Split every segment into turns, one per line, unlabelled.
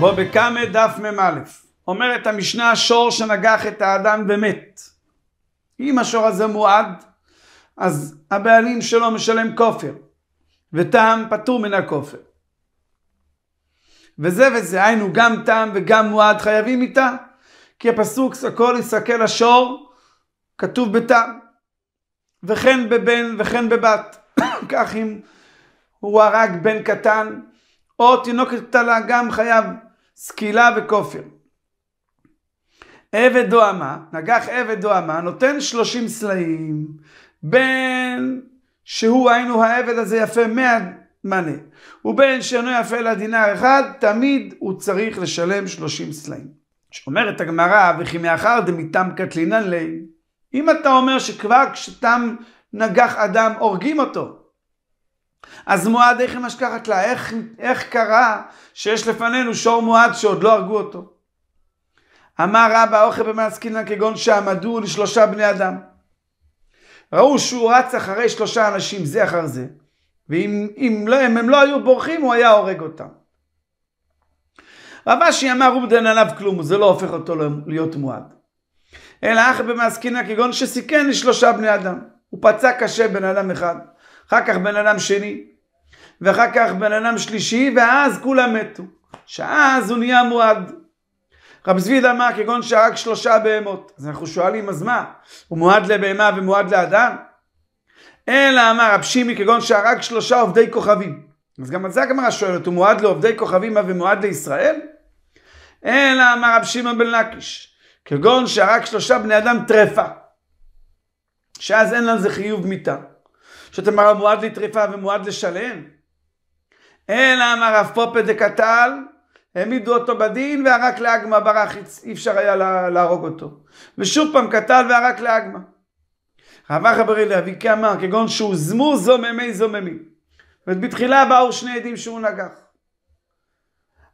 בו בקמא דף מ"א. אומרת המשנה שור שנגח את האדם ומת. אם השור הזה מועד, אז הבעלים שלו משלם כופר, וטעם פטור מן הכופר. וזה וזה, היינו גם טעם וגם מועד חייבים איתה כי הפסוק הכל יסכל השור, כתוב בטעם. וכן בבן וכן בבת. כך אם הוא הרג בן קטן, או תינוקת קטנה גם חייב סקילה וכופר. עבד דואמה, נגח עבד דואמה, נותן שלושים סלעים, בין שהוא, היינו העבד הזה יפה מאה מנה, ובין שאינו יפה לדינר אחד, תמיד הוא צריך לשלם שלושים סלעים. שאומרת הגמרא, וכי מאחר דמיתם קטלינן ליה, אם אתה אומר שכבר כשתם נגח אדם, הורגים אותו, אז מועד איך היא משכחת לה? איך, איך קרה שיש לפנינו שור מועד שעוד לא הרגו אותו? אמר רבא אוכל במעסקינן כגון שעמדו לשלושה בני אדם. ראו שהוא רץ אחרי שלושה אנשים זה אחר זה, ואם אם, לא, אם הם לא היו בורחים הוא היה הורג אותם. רבא אשי אמר רובדן עליו כלום, זה לא הופך אותו להיות מועד. אלא אך במעסקינן כגון שסיכן לשלושה בני אדם. הוא פצע קשה בן אדם אחד. אחר כך בן אדם שני, ואחר כך בן אדם שלישי, ואז כולם מתו. שאז הוא נהיה מועד. רב זביד אמר כגון שהרג שלושה בהמות. אז אנחנו שואלים, אז מה? הוא מועד לבהמה ומועד לאדם? אלא אמר רב שימי כגון שהרג שלושה עובדי כוכבים. אז גם על זה הגמרא שואלת, הוא מועד לעובדי כוכבים מה ומועד לישראל? אלא אמר רב שמעון בן לקיש, כגון שהרג שלושה בני אדם טרפה, שאז אין על זה חיוב מיתה. שאתה אומר מועד לטריפה ומועד לשלם? אלא אמר רב פופה דקטל, העמידו אותו בדין והרק לאגמה ברח, אי אפשר היה להרוג אותו. ושוב פעם קטל והרק לאגמה. רבא חברי לאביקי אמר, כגון שהוא זמור זוממי זוממים. ובתחילה באו שני עדים שהוא נגח.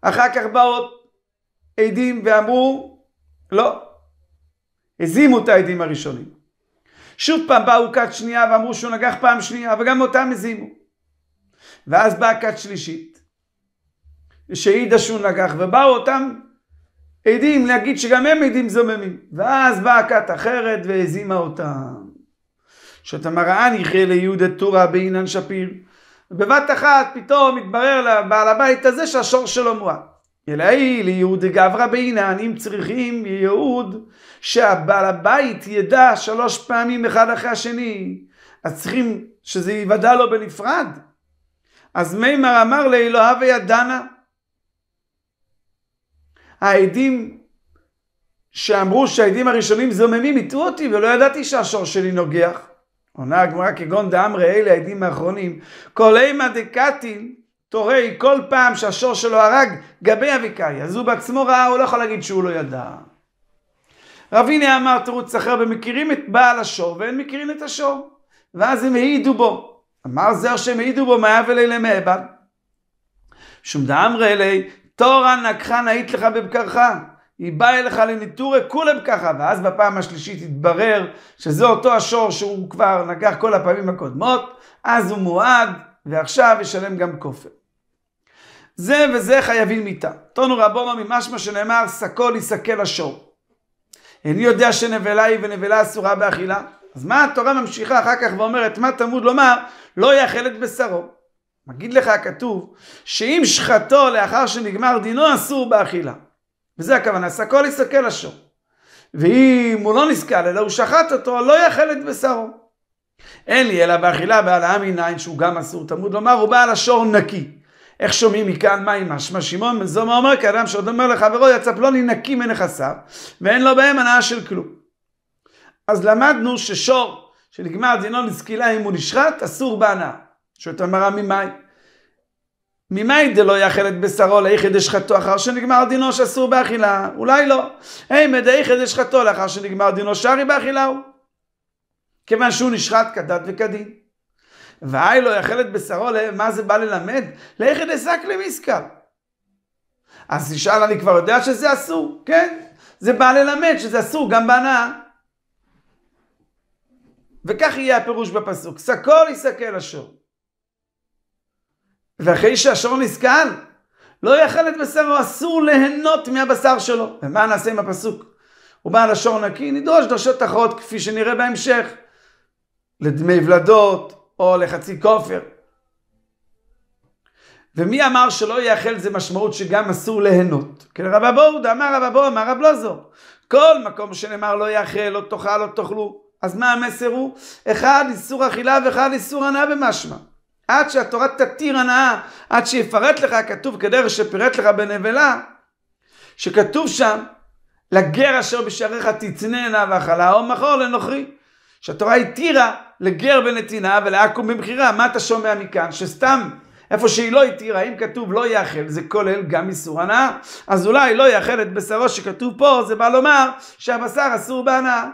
אחר כך באו עדים ואמרו, לא. הזימו את העדים הראשונים. שוב פעם באו כת שנייה ואמרו שהוא נגח פעם שנייה, וגם אותם הזימו. ואז באה כת שלישית, שהעידה שהוא נגח, ובאו אותם עדים להגיד שגם הם עדים זוממים. ואז באה כת אחרת והזימה אותם. שתמרן נכה ליהודה טורה באילן שפיר. בבת אחת פתאום התברר לבעל הבית הזה שהשור שלו מועט. אלאי היא ליהודי גברא בינן, אם צריכים ייעוד שהבעל הבית ידע שלוש פעמים אחד אחרי השני, אז צריכים שזה יוודע לו בנפרד. אז מימר אמר לאלוהיו ידענה. העדים שאמרו שהעדים הראשונים זוממים, הטעו אותי ולא ידעתי שהשור שלי נוגח. עונה הגמרא כגון דאמרי אלה העדים האחרונים, כל אימא דקתין תורי כל פעם שהשור שלו הרג, גבי אביקאי. אז הוא בעצמו ראה, הוא לא יכול להגיד שהוא לא ידע. רב הנה אמר תירוץ אחר, ומכירים את בעל השור, ואין מכירים את השור. ואז הם העידו בו. אמר זר שהם העידו בו, מה אבל אלה מעבד? שום דאמרי אלי, תורה נקחה נאית לך בבקרך. היא באה אליך לניטורי כולם ככה, ואז בפעם השלישית התברר שזה אותו השור שהוא כבר נגח כל הפעמים הקודמות, אז הוא מועד, ועכשיו ישלם גם כופר. זה וזה חייבים מיתה. תונו רבו רבונו ממשמע שנאמר, שקו להסכל השור. איני יודע שנבלה היא ונבלה אסורה באכילה. אז מה התורה ממשיכה אחר כך ואומרת, מה תמוד לומר, לא יאכל את בשרו. מגיד לך הכתוב, שאם שחטו לאחר שנגמר דינו אסור באכילה. וזה הכוונה, שקו להסכל השור. ואם הוא לא נסכל, אלא הוא שחט אותו, לא יאכל את בשרו. אין לי אלא באכילה בעל העם מניין שהוא גם אסור. תמוד לומר, הוא בעל השור נקי. איך שומעים מכאן מה עם אשמה שמעון זו מה אומר כאדם שעוד אומר לחברו יצא פלוני נקי מנכסיו ואין לו בהם הנאה של כלום. אז למדנו ששור שנגמר דינו לזקילה אם הוא נשחט אסור בהנאה. שואלת המראה ממאי. ממאי דלא יאכל את בשרו ליחיד אשחטו אחר שנגמר דינו שאסור באכילה? אולי לא. הימד היחיד אשחטו לאחר שנגמר דינו שרי באכילה הוא. כיוון שהוא נשחט כדת וכדין. והי לא יאכל את בשרו, מה זה בא ללמד? ליכד עסק למיסקל. אז נשאל, אני כבר יודע שזה אסור, כן? זה בא ללמד שזה אסור גם בהנאה. וכך יהיה הפירוש בפסוק, סקול יסכל השור. ואחרי שהשור נסכל, לא יאכל את בשרו, אסור ליהנות מהבשר שלו. ומה נעשה עם הפסוק? הוא בא לשור נקי, נדרוש דרשות אחרות, כפי שנראה בהמשך. לדמי ולדות, או לחצי כופר. ומי אמר שלא יאכל זה משמעות שגם אסור ליהנות? כן, רב אבורדה אמר רב אבו אמר רב לוזור. כל מקום שנאמר לא יאכל, לא תאכל, לא תאכלו. אז מה המסר הוא? אחד איסור אכילה ואחד איסור הנאה במשמע. עד שהתורה תתיר הנאה, עד שיפרט לך, כתוב כדרך שפירט לך בנבלה, שכתוב שם, לגר אשר בשעריך תצננה ואכלה או מכור לנוכרי. שהתורה התירה לגר בנתינה ולעכו במכירה, מה אתה שומע מכאן? שסתם איפה שהיא לא התירה, אם כתוב לא יאכל, זה כולל גם איסור הנאה, אז אולי לא יאכל את בשרו שכתוב פה, זה בא לומר שהבשר אסור בהנאה.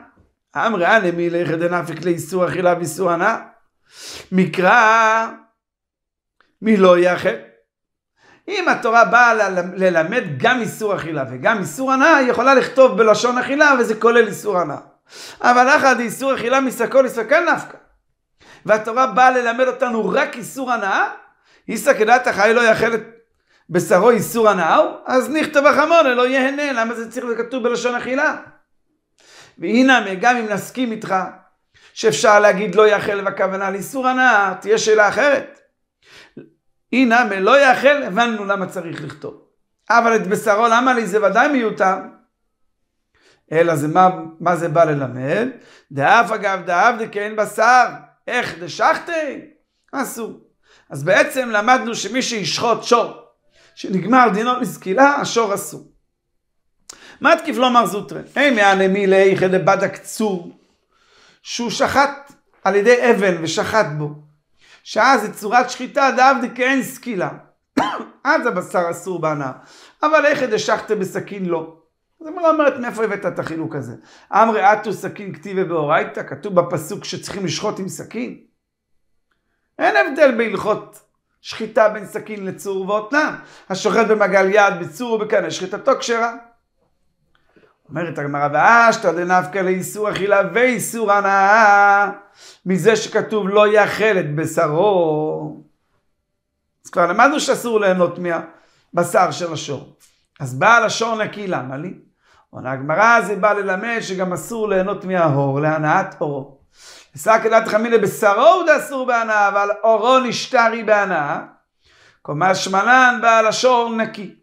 אמרה אה, למי לכת דנפיק לאיסור אכילה ואיסור הנאה? מקרא מי לא יאכל. אם התורה באה ללמד גם איסור אכילה וגם איסור הנאה, היא יכולה לכתוב בלשון אכילה וזה כולל איסור הנאה. אבל אחא דאיסור אכילה מסקו לסכן נפקא. והתורה באה ללמד אותנו רק איסור הנאה, איסא כדעת החי לא יאכל את בשרו איסור הנאה, הוא, אז נכתוב החמון, לא יהנה, למה זה צריך להיות כתוב בלשון אכילה? והנה, גם אם נסכים איתך שאפשר להגיד לא יאכל והכוונה לאיסור הנאה, תהיה שאלה אחרת. הנה, לא יאכל, הבנו למה צריך לכתוב. אבל את בשרו, למה לי זה ודאי מיותר? אלא זה מה, מה זה בא ללמד. דאף אגב דאב דכאין בשר, איך דשחטי? אסור. אז בעצם למדנו שמי שישחוט שור, שנגמר דינו לסקילה, השור אסור. מתקיף לומר לא זוטרן, אין יענה מי לאיכא דבדה קצור, שהוא שחט על ידי אבן ושחט בו, שאז זה צורת שחיטה דאבדי כאין סקילה, אז הבשר אסור בהנאה, אבל איך דשחטה בסכין לא. אז אמרה לא אומרת, מאיפה הבאת את החילוק הזה? אמרי אטו סכין כתיבה באורייתא, כתוב בפסוק שצריכים לשחוט עם סכין. אין הבדל בהלכות שחיטה בין סכין לצור ואותנם. השוחט במגל יד, בצור ובקנה, שחיטתו כשרה. אומרת הגמרא, ואשתא דנפקא לאיסור אכילה ואיסור הנאה, מזה שכתוב לא יאכל את בשרו. אז כבר למדנו שאסור ליהנות מהבשר של השור. אז בעל השור נקי, למה לי? עונה הגמרא זה בא ללמד שגם אסור ליהנות מהאור להנאת אורו. כדת חמילה בשרו הוא דאסור בהנאה, אבל אורו נשתרי בהנאה. קומה שמלן בעל השור נקי.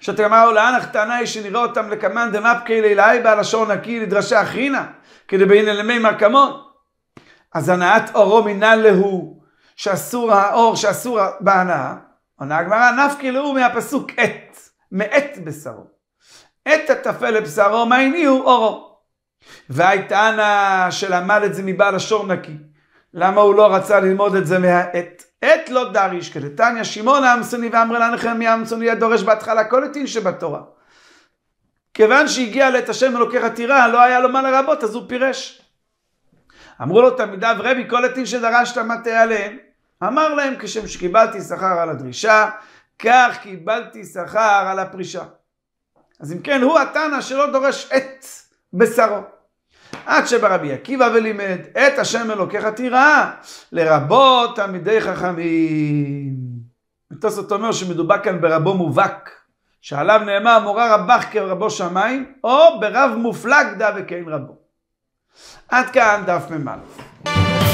שאת אמרו לאנך תנאי שנראה אותם לקמאן דנפקי לילאי בעל השור נקי לדרשי אחרינה אחרינא, כדבין אלמי מרקמון. אז הנאת אורו מינן להוא שאסור האור, שאסור בהנאה. עונה הגמרא נפקי להוא מהפסוק עת, מעט בשרו. את הטפל לבשרו מה הניעו? אורו. והייתנא שלמד את זה מבעל השור נקי. למה הוא לא רצה ללמוד את זה מהעט? עט לא דריש, כדתניא שמעון אמסוני ואמרי לה מי אמסוני הדורש בהתחלה כל עתין שבתורה. כיוון שהגיע לעת השם אלוקיך עתירה, לא היה לו מה לרבות, אז הוא פירש. אמרו לו תלמידיו, רבי, כל עתין שדרשת, מה תיעלם? אמר להם, כשם שקיבלתי שכר על הדרישה, כך קיבלתי שכר על הפרישה. אז אם כן, הוא התנא שלא דורש את בשרו. עד שברבי עקיבא ולימד את השם אלוקיך תירא, לרבות תלמידי חכמים. מטוסות אומר שמדובר כאן ברבו מובהק, שעליו נאמר מורה רבך כרבו שמיים, או ברב מופלג דא וכן רבו. עד כאן דף מ"א.